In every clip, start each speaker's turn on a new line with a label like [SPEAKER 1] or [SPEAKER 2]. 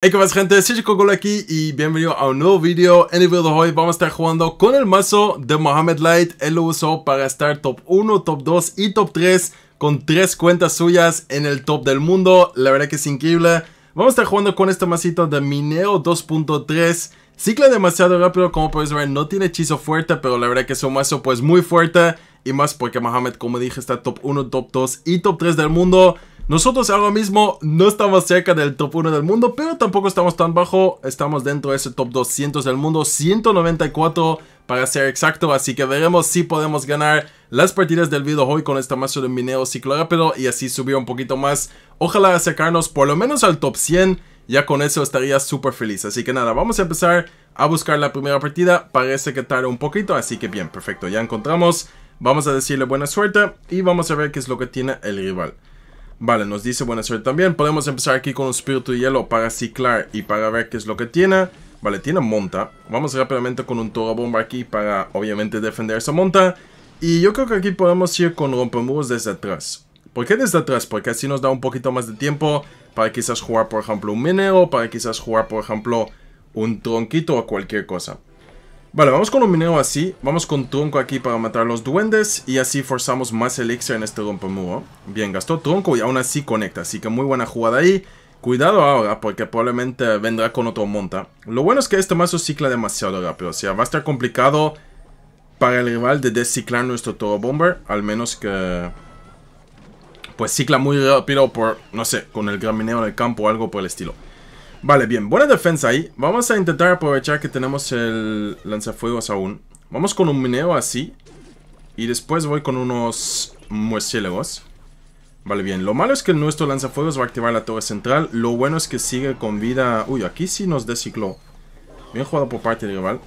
[SPEAKER 1] Hey, ¿qué más gente? Soy Gol aquí y bienvenido a un nuevo video. En el video de hoy vamos a estar jugando con el mazo de Mohamed Light. Él lo usó para estar top 1, top 2 y top 3 con 3 cuentas suyas en el top del mundo. La verdad que es increíble. Vamos a estar jugando con este mazo de Mineo 2.3. Cicla demasiado rápido, como podéis ver, no tiene hechizo fuerte, pero la verdad que es un mazo pues muy fuerte. Y más porque Mohamed, como dije, está top 1, top 2 y top 3 del mundo. Nosotros ahora mismo no estamos cerca del top 1 del mundo, pero tampoco estamos tan bajo. Estamos dentro de ese top 200 del mundo, 194 para ser exacto, así que veremos si podemos ganar las partidas del video hoy con esta mazo de mineo ciclo rápido y así subir un poquito más. Ojalá acercarnos por lo menos al top 100, ya con eso estaría súper feliz. Así que nada, vamos a empezar a buscar la primera partida, parece que tarda un poquito, así que bien, perfecto, ya encontramos. Vamos a decirle buena suerte y vamos a ver qué es lo que tiene el rival. Vale, nos dice buena suerte también. Podemos empezar aquí con un espíritu de hielo para ciclar y para ver qué es lo que tiene. Vale, tiene monta. Vamos rápidamente con un toro bomba aquí para obviamente defender esa monta. Y yo creo que aquí podemos ir con rompemuros desde atrás. ¿Por qué desde atrás? Porque así nos da un poquito más de tiempo para quizás jugar por ejemplo un minero, para quizás jugar por ejemplo un tronquito o cualquier cosa. Vale, vamos con un minero así, vamos con tronco aquí para matar a los duendes y así forzamos más elixir en este rompemuro. Bien, gastó tronco y aún así conecta, así que muy buena jugada ahí. Cuidado ahora, porque probablemente vendrá con otro monta. Lo bueno es que este mazo cicla demasiado rápido, o sea, va a estar complicado para el rival de desciclar nuestro Toro Bomber, al menos que... Pues cicla muy rápido por, no sé, con el gran minero en el campo o algo por el estilo. Vale, bien, buena defensa ahí. Vamos a intentar aprovechar que tenemos el lanzafuegos aún. Vamos con un mineo así. Y después voy con unos murciélagos. Vale, bien. Lo malo es que nuestro lanzafuegos va a activar la torre central. Lo bueno es que sigue con vida... Uy, aquí sí nos descicló. Bien jugado por parte del rival.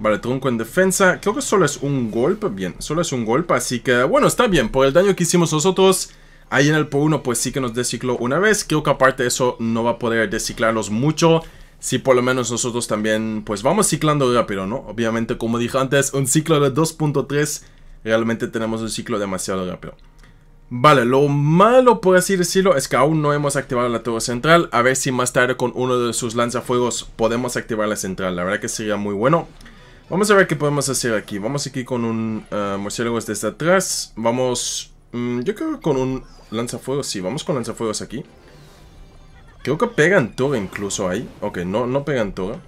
[SPEAKER 1] Vale, trunco en defensa. Creo que solo es un golpe. Bien, solo es un golpe. Así que, bueno, está bien. Por el daño que hicimos nosotros... Ahí en el p 1 pues sí que nos decicló una vez. Creo que aparte de eso no va a poder desciclarlos mucho. Si por lo menos nosotros también pues vamos ciclando rápido, ¿no? Obviamente como dije antes, un ciclo de 2.3 realmente tenemos un ciclo demasiado rápido. Vale, lo malo por así decirlo es que aún no hemos activado la torre central. A ver si más tarde con uno de sus lanzafuegos podemos activar la central. La verdad que sería muy bueno. Vamos a ver qué podemos hacer aquí. Vamos aquí con un eh, murciélago desde atrás. Vamos, mm, yo creo que con un lanzafuegos. Sí, vamos con lanzafuegos aquí. Creo que pegan todo incluso ahí. Ok, no, no pegan todo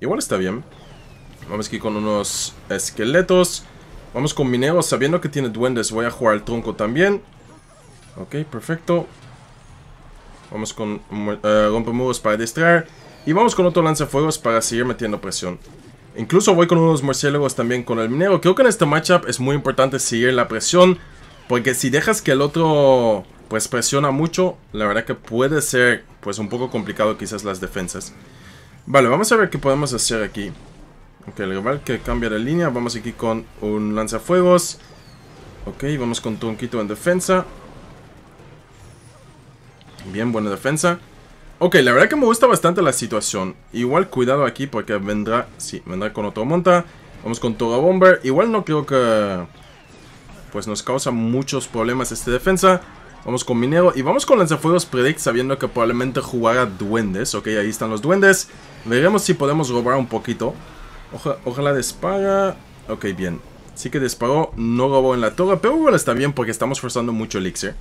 [SPEAKER 1] Igual está bien. Vamos aquí con unos esqueletos. Vamos con mineros. Sabiendo que tiene duendes, voy a jugar al tronco también. Ok, perfecto. Vamos con eh, Rompe muros para distraer. Y vamos con otro lanzafuegos para seguir metiendo presión. Incluso voy con unos murciélagos también con el minero. Creo que en este matchup es muy importante seguir la presión. Porque si dejas que el otro pues presiona mucho, la verdad que puede ser pues un poco complicado quizás las defensas. Vale, vamos a ver qué podemos hacer aquí. Ok, el rival que cambia de línea. Vamos aquí con un lanzafuegos. Ok, vamos con Tronquito en defensa. Bien, buena defensa. Ok, la verdad que me gusta bastante la situación. Igual cuidado aquí porque vendrá... Sí, vendrá con otro monta. Vamos con todo Bomber. Igual no creo que pues nos causa muchos problemas este defensa. Vamos con Minero y vamos con Lanzafuegos Predict sabiendo que probablemente jugará Duendes. Ok, ahí están los Duendes. Veremos si podemos robar un poquito. ojalá despara. Ok, bien. Sí que disparó, no robó en la toga, pero bueno, está bien porque estamos forzando mucho elixir.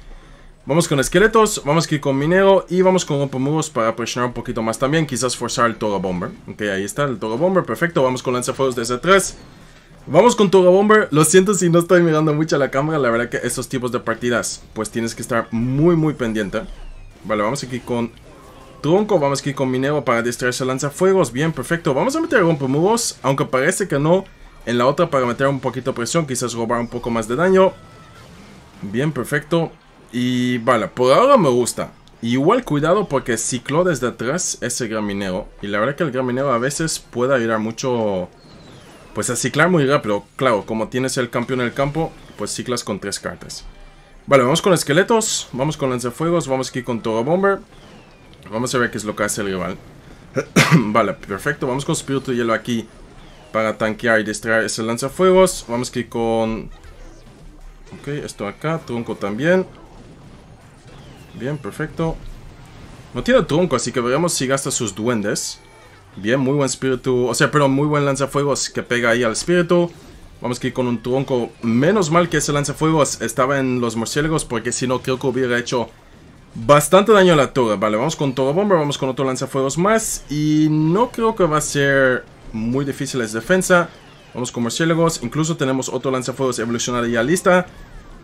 [SPEAKER 1] Vamos con esqueletos, vamos aquí con minero y vamos con rompomuros para presionar un poquito más también, quizás forzar el toga Bomber. Ok, ahí está el toga Bomber, perfecto, vamos con lanzafuegos desde 3. Vamos con Togo Bomber. Lo siento si no estoy mirando mucho a la cámara. La verdad que estos tipos de partidas, pues tienes que estar muy, muy pendiente. Vale, vamos aquí con Tronco. Vamos aquí con Minero para distraerse a lanzafuegos. Bien, perfecto. Vamos a meter rompemuros, aunque parece que no. En la otra para meter un poquito de presión, quizás robar un poco más de daño. Bien, perfecto. Y vale, por ahora me gusta. Igual cuidado porque cicló desde atrás ese gran minero. Y la verdad que el gran minero a veces puede ayudar mucho pues a ciclar muy rápido, claro, como tienes el campeón en el campo, pues ciclas con tres cartas. Vale, vamos con esqueletos, vamos con lanzafuegos, vamos aquí con Toro Bomber. Vamos a ver qué es lo que hace el rival. vale, perfecto, vamos con Espíritu de Hielo aquí para tanquear y distraer ese lanzafuegos. Vamos aquí con... Ok, esto acá, tronco también. Bien, perfecto. No tiene tronco, así que veremos si gasta sus duendes. Bien, muy buen espíritu. O sea, pero muy buen lanzafuegos que pega ahí al espíritu. Vamos aquí con un tronco. Menos mal que ese lanzafuegos estaba en los murciélagos. Porque si no, creo que hubiera hecho bastante daño a la torre. Vale, vamos con todo bomba. Vamos con otro lanzafuegos más. Y no creo que va a ser muy difícil esa defensa. Vamos con murciélagos. Incluso tenemos otro lanzafuegos evolucionar ya lista.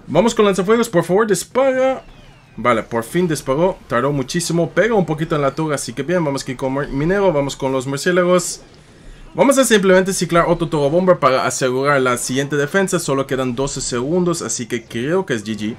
[SPEAKER 1] Vamos con lanzafuegos. Por favor, dispara. Vale, por fin disparó, tardó muchísimo, pega un poquito en la toga, así que bien, vamos aquí con Minero, vamos con los murciélagos. Vamos a simplemente ciclar otro Togo Bomber para asegurar la siguiente defensa, solo quedan 12 segundos, así que creo que es GG.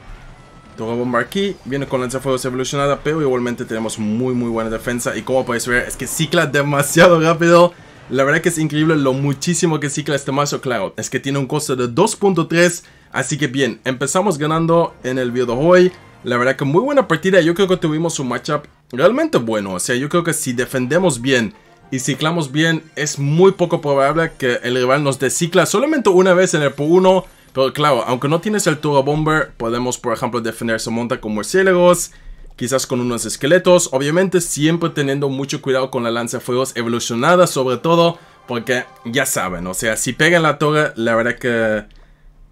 [SPEAKER 1] Togo Bomber aquí, viene con lanzafuegos evolucionada, pero igualmente tenemos muy muy buena defensa y como podéis ver es que cicla demasiado rápido. La verdad que es increíble lo muchísimo que cicla este mazo, claro, es que tiene un costo de 2.3, así que bien, empezamos ganando en el video de hoy. La verdad que muy buena partida, yo creo que tuvimos un matchup realmente bueno. O sea, yo creo que si defendemos bien y ciclamos bien, es muy poco probable que el rival nos decicla solamente una vez en el p 1. Pero claro, aunque no tienes el Turbo Bomber, podemos por ejemplo defender su monta con murciélagos, quizás con unos esqueletos. Obviamente siempre teniendo mucho cuidado con la lanza fuegos evolucionada sobre todo, porque ya saben, o sea, si pegan la toga la verdad que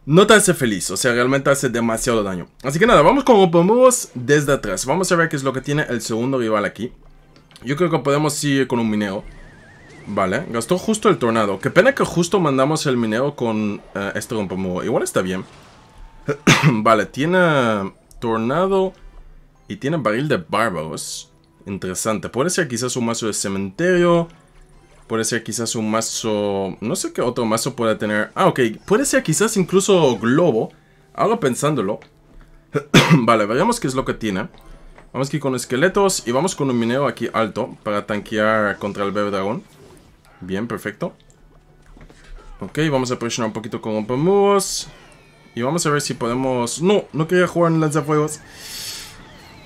[SPEAKER 1] no te hace feliz, o sea, realmente hace demasiado daño. Así que nada, vamos con Opombos desde atrás. Vamos a ver qué es lo que tiene el segundo rival aquí. Yo creo que podemos ir con un minero. Vale, gastó justo el tornado. Qué pena que justo mandamos el minero con eh, este pombo Igual está bien. vale, tiene tornado y tiene barril de bárbaros. Interesante. Puede ser quizás un mazo de cementerio. Puede ser quizás un mazo... No sé qué otro mazo pueda tener. Ah, ok. Puede ser quizás incluso Globo. Ahora pensándolo. vale, veamos qué es lo que tiene. Vamos aquí con esqueletos y vamos con un minero aquí alto para tanquear contra el bebé dragón. Bien, perfecto. Ok, vamos a presionar un poquito con rompemuros. Y vamos a ver si podemos... No, no quería jugar en lanzafuegos.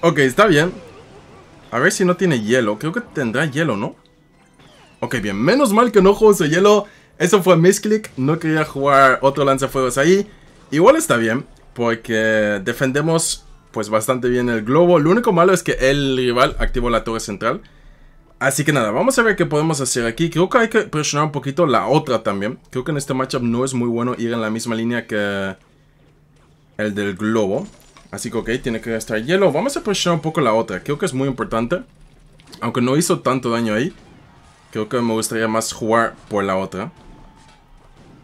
[SPEAKER 1] Ok, está bien. A ver si no tiene hielo. Creo que tendrá hielo, ¿no? Ok, bien, menos mal que no juego de hielo. Eso fue misclick, no quería jugar otro lanzafuegos ahí. Igual está bien, porque defendemos pues bastante bien el globo. Lo único malo es que el rival activó la torre central. Así que nada, vamos a ver qué podemos hacer aquí. Creo que hay que presionar un poquito la otra también. Creo que en este matchup no es muy bueno ir en la misma línea que el del globo. Así que ok, tiene que estar hielo. Vamos a presionar un poco la otra. Creo que es muy importante. Aunque no hizo tanto daño ahí. Creo que me gustaría más jugar por la otra.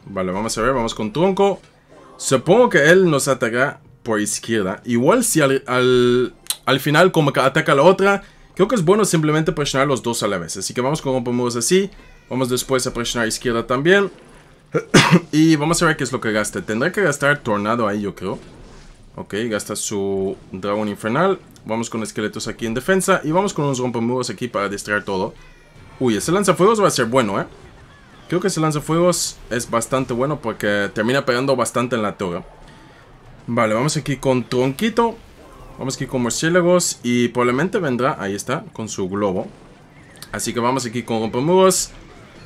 [SPEAKER 1] Vale, vamos a ver, vamos con tronco. Supongo que él nos atacará por izquierda. Igual si al, final como ataca la otra, creo que es bueno simplemente presionar los dos a la vez. Así que vamos con rompemuros así. Vamos después a presionar izquierda también. y vamos a ver qué es lo que gasta. Tendrá que gastar tornado ahí, yo creo. Ok, gasta su dragón infernal. Vamos con esqueletos aquí en defensa. Y vamos con unos rompemuros aquí para distraer todo. Uy, ese lanzafuegos va a ser bueno, ¿eh? Creo que ese lanzafuegos es bastante bueno porque termina pegando bastante en la toga. Vale, vamos aquí con Tronquito. Vamos aquí con Murciélagos y probablemente vendrá, ahí está, con su globo. Así que vamos aquí con Rompemuros.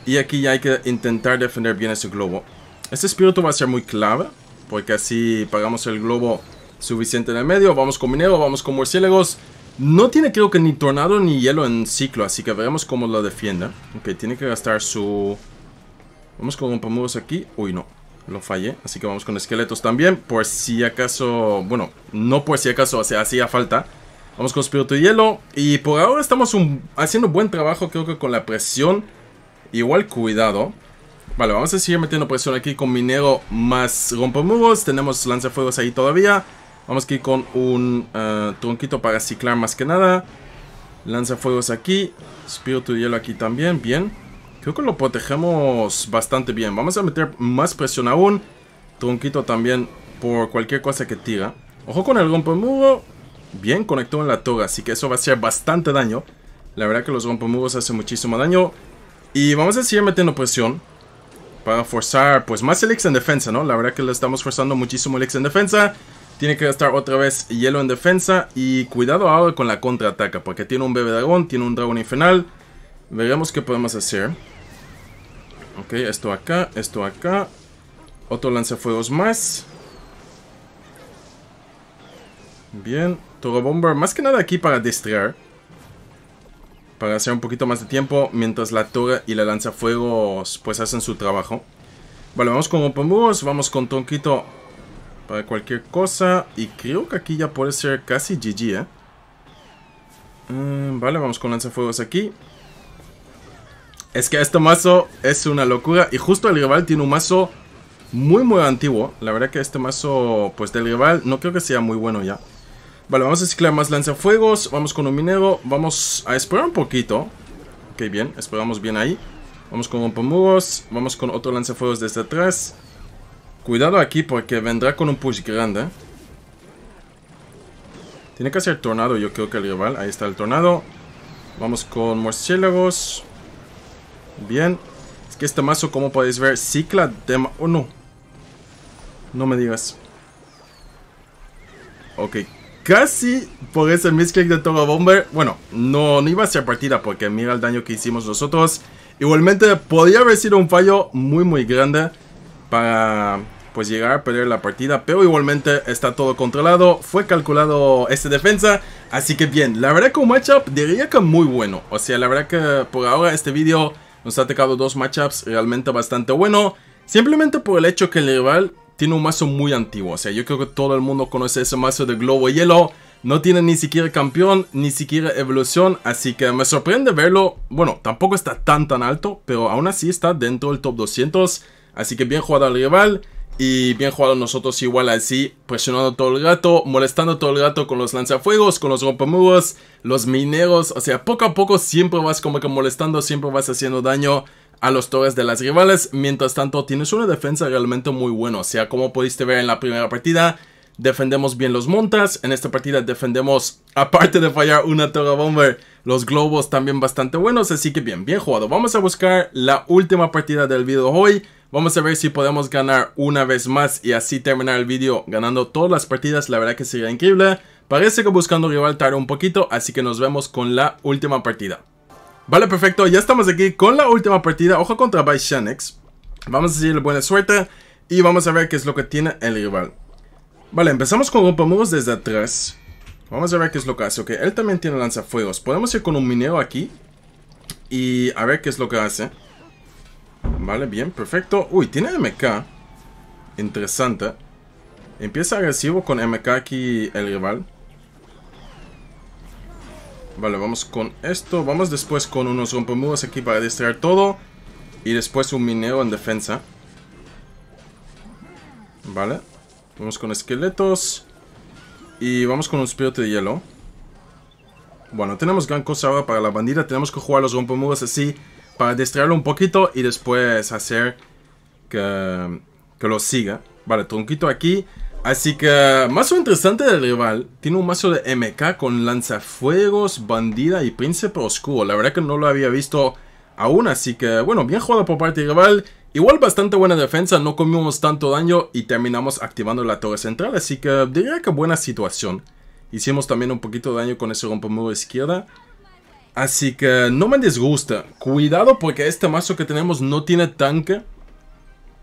[SPEAKER 1] Y aquí ya hay que intentar defender bien ese globo. Este espíritu va a ser muy clave porque así pagamos el globo suficiente en el medio. Vamos con minero, vamos con murciélagos no tiene creo que ni tornado ni hielo en ciclo, así que veremos cómo lo defienda. Ok, tiene que gastar su... Vamos con rompemuros aquí. Uy, no. Lo fallé, así que vamos con esqueletos también. Por si acaso... Bueno, no por si acaso, o sea, hacía falta. Vamos con espíritu y hielo. Y por ahora estamos haciendo buen trabajo, creo que con la presión. Igual cuidado. Vale, vamos a seguir metiendo presión aquí con minero más rompemuros. Tenemos lanzafuegos ahí todavía. Vamos aquí con un eh, tronquito para ciclar más que nada. lanza fuegos aquí. Espíritu de hielo aquí también. Bien. Creo que lo protegemos bastante bien. Vamos a meter más presión aún. Tronquito también por cualquier cosa que tira. Ojo con el rompemuro. Bien conectado en la toga. Así que eso va a hacer bastante daño. La verdad que los rompemuros hacen muchísimo daño. Y vamos a seguir metiendo presión. Para forzar pues más elix en defensa, ¿no? La verdad que le estamos forzando muchísimo elixir en defensa. Tiene que estar otra vez hielo en defensa. Y cuidado ahora con la contraataca. Porque tiene un bebé dragón, tiene un dragón infernal. Veremos qué podemos hacer. Ok, esto acá, esto acá. Otro lanzafuegos más. Bien. Toro Bomber, más que nada aquí para distraer. Para hacer un poquito más de tiempo mientras la torre y la lanzafuegos pues hacen su trabajo. Vale, vamos con Bulls, vamos con Tonquito para cualquier cosa. Y creo que aquí ya puede ser casi GG, ¿eh? Mm, vale, vamos con lanzafuegos aquí. Es que este mazo es una locura. Y justo el rival tiene un mazo muy, muy antiguo. La verdad que este mazo, pues del rival, no creo que sea muy bueno ya. Vale, vamos a ciclar más lanzafuegos. Vamos con un minero. Vamos a esperar un poquito. Ok, bien. Esperamos bien ahí. Vamos con pomugos. Vamos con otro lanzafuegos desde atrás. Cuidado aquí porque vendrá con un push grande. Tiene que ser tornado, yo creo que el rival. Ahí está el tornado. Vamos con murciélagos. Bien. Es que este mazo, como podéis ver, cicla de... Oh, no. No me digas. Ok. Casi por ese misclick de Toro Bomber. Bueno, no, no iba a ser partida porque mira el daño que hicimos nosotros. Igualmente, podría haber sido un fallo muy, muy grande para pues llegar a perder la partida, pero igualmente está todo controlado, fue calculado este defensa, así que bien, la verdad que un matchup diría que muy bueno, o sea, la verdad que por ahora este vídeo nos ha atacado dos matchups realmente bastante bueno, simplemente por el hecho que el rival tiene un mazo muy antiguo, o sea, yo creo que todo el mundo conoce ese mazo de globo hielo, no tiene ni siquiera campeón, ni siquiera evolución, así que me sorprende verlo, bueno, tampoco está tan tan alto, pero aún así está dentro del top 200, Así que bien jugado al rival y bien jugado nosotros igual así, presionando todo el rato, molestando todo el rato con los lanzafuegos, con los rompemuros, los mineros, o sea, poco a poco siempre vas como que molestando, siempre vas haciendo daño a los torres de las rivales, mientras tanto tienes una defensa realmente muy buena, o sea, como pudiste ver en la primera partida, defendemos bien los montas. En esta partida defendemos, aparte de fallar una torre bomber, los globos también bastante buenos. Así que bien, bien jugado. Vamos a buscar la última partida del video hoy. Vamos a ver si podemos ganar una vez más y así terminar el vídeo ganando todas las partidas. La verdad que sería increíble. Parece que buscando rival un poquito, así que nos vemos con la última partida. Vale, perfecto, ya estamos aquí con la última partida. Ojo contra vice Vamos a decirle buena suerte y vamos a ver qué es lo que tiene el rival. Vale, empezamos con rompemuros desde atrás. Vamos a ver qué es lo que hace. Ok, él también tiene lanzafuegos. Podemos ir con un minero aquí y a ver qué es lo que hace. Vale, bien, perfecto. Uy, tiene MK. Interesante. Empieza agresivo con MK aquí el rival. Vale, vamos con esto. Vamos después con unos rompemudos aquí para distraer todo. Y después un minero en defensa. Vale. Vamos con esqueletos. Y vamos con un espíritu de hielo. Bueno, tenemos gran cosa ahora para la bandera Tenemos que jugar los rompemudos así para distraerlo un poquito y después hacer que, lo siga. Vale, tronquito aquí. Así que, mazo interesante del rival. Tiene un mazo de MK con lanzafuegos, bandida y príncipe oscuro. La verdad que no lo había visto aún, así que, bueno, bien jugado por parte del rival. Igual bastante buena defensa, no comimos tanto daño y terminamos activando la torre central, así que diría que buena situación. Hicimos también un poquito de daño con ese de izquierda. Así que no me disgusta. Cuidado porque este mazo que tenemos no tiene tanque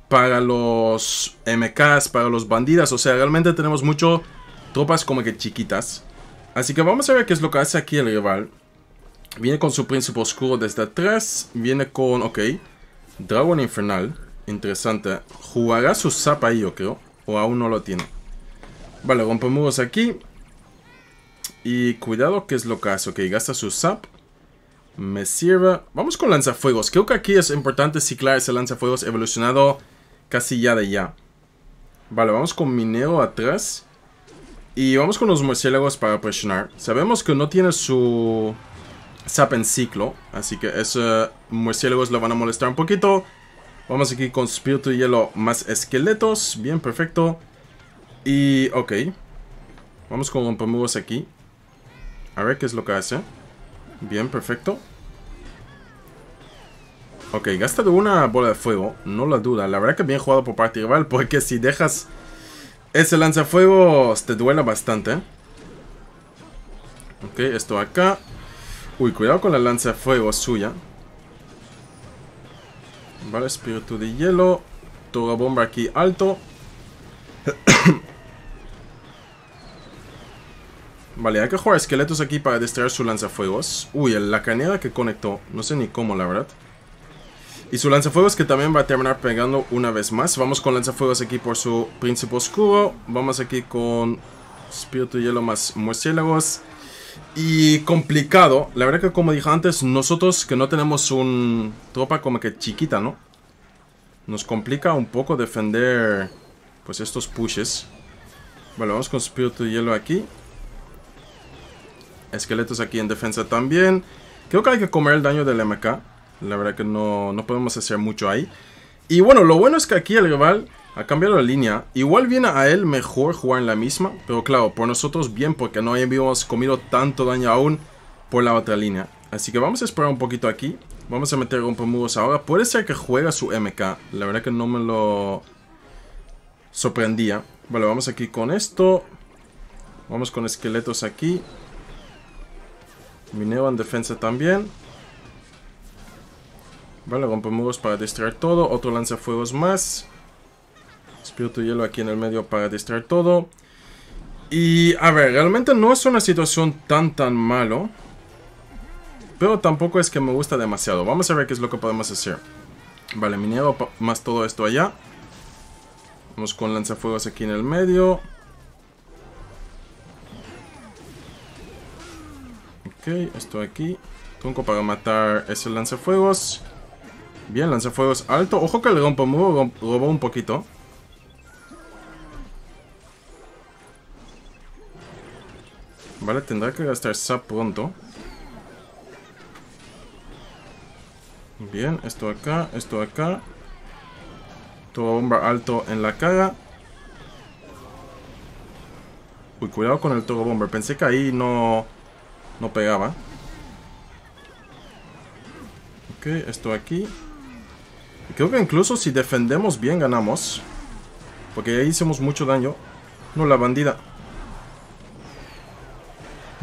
[SPEAKER 1] para los MKs, para los bandidas. O sea, realmente tenemos mucho tropas como que chiquitas. Así que vamos a ver qué es lo que hace aquí el rival. Viene con su príncipe oscuro desde atrás. Viene con, ok, Dragon Infernal. Interesante. Jugará su zap ahí, yo creo. O aún no lo tiene. Vale, rompemos aquí. Y cuidado qué es lo que hace. Ok, gasta su zap me sirva. Vamos con lanzafuegos. Creo que aquí es importante ciclar ese lanzafuegos evolucionado casi ya de ya. Vale, vamos con minero atrás. Y vamos con los murciélagos para presionar. Sabemos que no tiene su sap en ciclo. Así que esos eh, murciélagos lo van a molestar un poquito. Vamos aquí con espíritu y hielo más esqueletos. Bien, perfecto. Y, ok. Vamos con rompemuros aquí. A ver qué es lo que hace. Bien, perfecto. Ok, gasta una bola de fuego, no la duda. La verdad que bien jugado por parte rival, porque si dejas ese lanzafuegos te duela bastante. Ok, esto acá. Uy, cuidado con la lanza fuego suya. Vale, espíritu de hielo. Toda bomba aquí alto. Vale, hay que jugar esqueletos aquí para destruir su lanzafuegos. Uy, la cañada que conectó. No sé ni cómo, la verdad. Y su lanzafuegos que también va a terminar pegando una vez más. Vamos con lanzafuegos aquí por su príncipe oscuro. Vamos aquí con espíritu hielo más murciélagos. Y complicado. La verdad que como dije antes, nosotros que no tenemos un tropa como que chiquita, ¿no? Nos complica un poco defender pues estos pushes. Vale, vamos con espíritu hielo aquí. Esqueletos aquí en defensa también. Creo que hay que comer el daño del MK. La verdad que no, podemos hacer mucho ahí. Y bueno, lo bueno es que aquí el rival ha cambiado la línea. Igual viene a él mejor jugar en la misma. Pero claro, por nosotros bien, porque no habíamos comido tanto daño aún por la otra línea. Así que vamos a esperar un poquito aquí. Vamos a meter rompemuros ahora. Puede ser que juega su MK. La verdad que no me lo sorprendía. Vale, vamos aquí con esto. Vamos con esqueletos aquí. Mineo en defensa también. Vale, rompemuros para distraer todo. Otro lanzafuegos más. Espíritu hielo aquí en el medio para distraer todo. Y a ver, realmente no es una situación tan tan malo. Pero tampoco es que me gusta demasiado. Vamos a ver qué es lo que podemos hacer. Vale, minero más todo esto allá. Vamos con lanzafuegos aquí en el medio. esto aquí. Tunco para matar ese lanzafuegos. Bien, lanzafuegos alto. Ojo que el rompo robó un poquito. Vale, tendrá que gastar zap pronto. Bien, esto acá, esto acá. Toro bomba alto en la cara. Uy, cuidado con el toro bomber. Pensé que ahí no no pegaba. Ok, esto aquí. creo que incluso si defendemos bien ganamos. Porque ahí hicimos mucho daño. No, la bandida.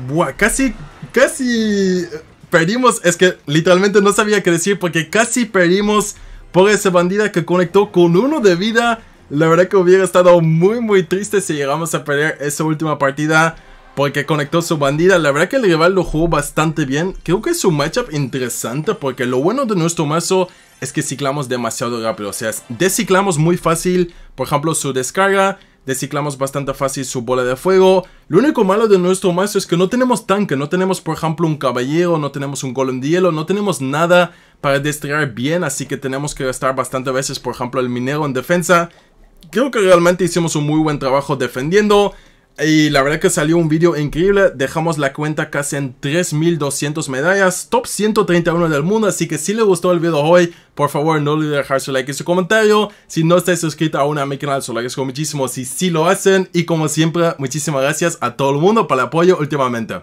[SPEAKER 1] Buah, casi, casi eh, Perdimos, Es que literalmente no sabía qué decir porque casi perdimos por esa bandida que conectó con uno de vida. La verdad que hubiera estado muy muy triste si llegamos a perder esa última partida porque conectó su bandida. La verdad que el rival lo jugó bastante bien. Creo que es un matchup interesante porque lo bueno de nuestro mazo es que ciclamos demasiado rápido. O sea, desciclamos muy fácil, por ejemplo, su descarga. Desciclamos bastante fácil su bola de fuego. Lo único malo de nuestro mazo es que no tenemos tanque. No tenemos, por ejemplo, un caballero. No tenemos un golem de hielo. No tenemos nada para destruir bien. Así que tenemos que gastar bastante veces, por ejemplo, el minero en defensa. Creo que realmente hicimos un muy buen trabajo defendiendo. Y la verdad que salió un video increíble, dejamos la cuenta casi en 3200 medallas, top 131 del mundo, así que si le gustó el video hoy, por favor no le dejar su like y su comentario, si no estáis suscritos aún a mi canal, se agradezco muchísimo si sí si lo hacen, y como siempre, muchísimas gracias a todo el mundo por el apoyo últimamente.